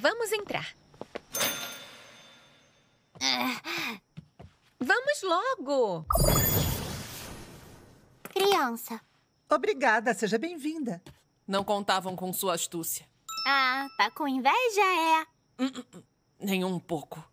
Vamos entrar. Vamos logo! Criança. Obrigada, seja bem-vinda. Não contavam com sua astúcia. Ah, tá com inveja, é? Nenhum hum, hum. pouco.